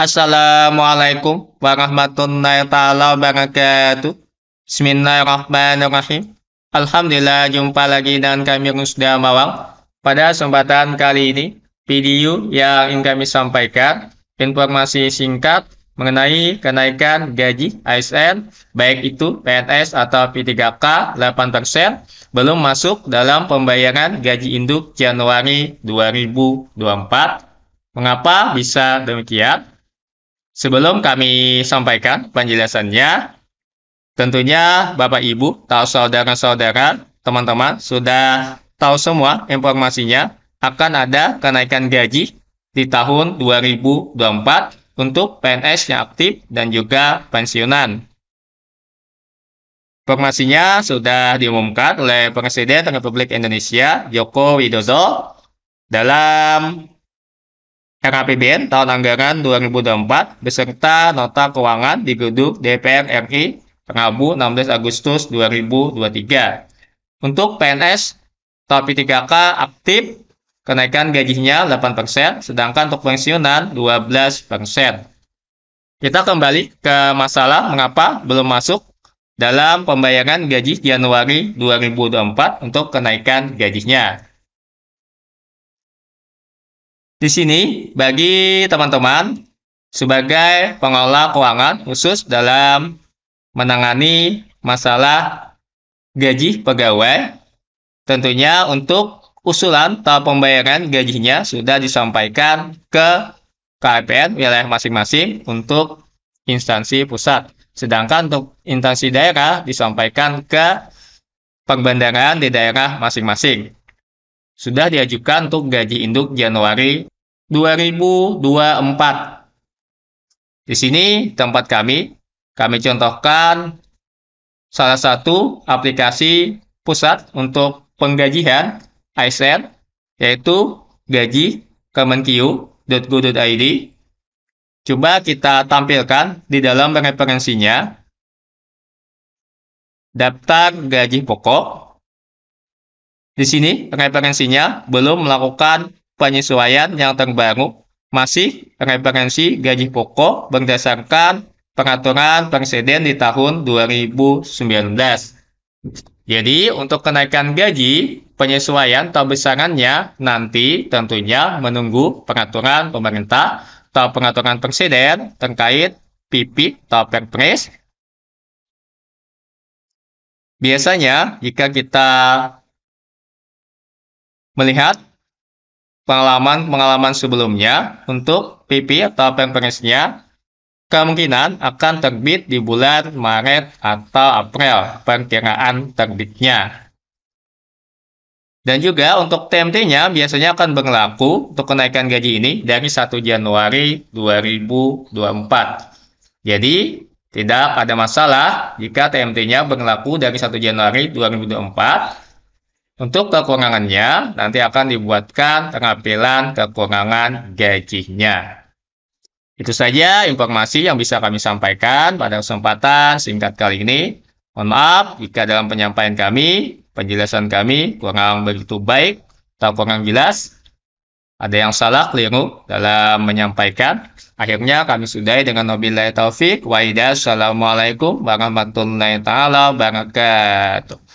Assalamualaikum warahmatullahi taala wabarakatuh. Bismillahirrahmanirrahim. Alhamdulillah jumpa lagi dengan kami Rusda Mawang. Pada kesempatan kali ini, video yang ingin kami sampaikan informasi singkat mengenai kenaikan gaji ASN baik itu PNS atau P3K 8% belum masuk dalam pembayaran gaji induk Januari 2024. Mengapa bisa demikian? Sebelum kami sampaikan penjelasannya, tentunya Bapak Ibu, tahu saudara-saudara, teman-teman sudah tahu semua informasinya akan ada kenaikan gaji di tahun 2024 untuk PNS yang aktif dan juga pensiunan. Informasinya sudah diumumkan oleh Presiden Republik Indonesia Joko Widodo dalam RAPBN tahun anggaran 2024 beserta nota keuangan di gedung DPR RI Rabu 16 Agustus 2023. Untuk PNS tapi 3K aktif kenaikan gajinya 8%, sedangkan untuk pensiunan 12%. Kita kembali ke masalah mengapa belum masuk dalam pembayaran gaji Januari 2024 untuk kenaikan gajinya. Di sini bagi teman-teman sebagai pengelola keuangan khusus dalam menangani masalah gaji pegawai, tentunya untuk usulan atau pembayaran gajinya sudah disampaikan ke KPN wilayah masing-masing untuk instansi pusat. Sedangkan untuk instansi daerah disampaikan ke pembandaran di daerah masing-masing sudah diajukan untuk gaji induk Januari 2024. Di sini tempat kami, kami contohkan salah satu aplikasi pusat untuk penggajian ASN, yaitu gaji kemenkyu.go.id. Coba kita tampilkan di dalam referensinya daftar gaji pokok di sini referensinya belum melakukan penyesuaian yang terbaru, masih referensi gaji pokok berdasarkan pengaturan presiden di tahun 2019. Jadi untuk kenaikan gaji, penyesuaian atau besarannya nanti tentunya menunggu pengaturan pemerintah atau pengaturan presiden terkait PP atau Perpres. Biasanya jika kita melihat pengalaman-pengalaman sebelumnya untuk PP atau pemperesnya kemungkinan akan terbit di bulan Maret atau April perkiraan terbitnya. Dan juga untuk TMT-nya biasanya akan berlaku untuk kenaikan gaji ini dari 1 Januari 2024. Jadi tidak ada masalah jika TMT-nya berlaku dari 1 Januari 2024 untuk kekurangannya, nanti akan dibuatkan tampilan kekurangan gajinya. Itu saja informasi yang bisa kami sampaikan pada kesempatan singkat kali ini. Mohon maaf jika dalam penyampaian kami, penjelasan kami kurang begitu baik atau kurang jelas. Ada yang salah, keliru dalam menyampaikan. Akhirnya kami sudahi dengan wabillahi taufik. Wa'idah. Assalamualaikum warahmatullahi wabarakatuh.